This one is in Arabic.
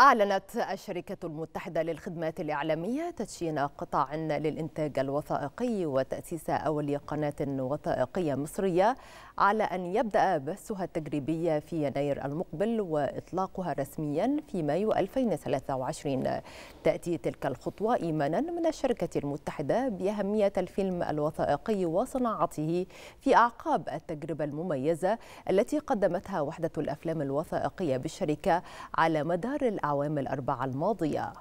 أعلنت الشركة المتحدة للخدمات الإعلامية تدشين قطاع للإنتاج الوثائقي وتأسيس أول قناة وثائقية مصرية على أن يبدأ بثها التجريبي في يناير المقبل وإطلاقها رسميا في مايو 2023 تأتي تلك الخطوة إيمانا من الشركة المتحدة بأهمية الفيلم الوثائقي وصناعته في أعقاب التجربة المميزة التي قدمتها وحدة الأفلام الوثائقية بالشركة على مدار الأعوام الأربعة الماضية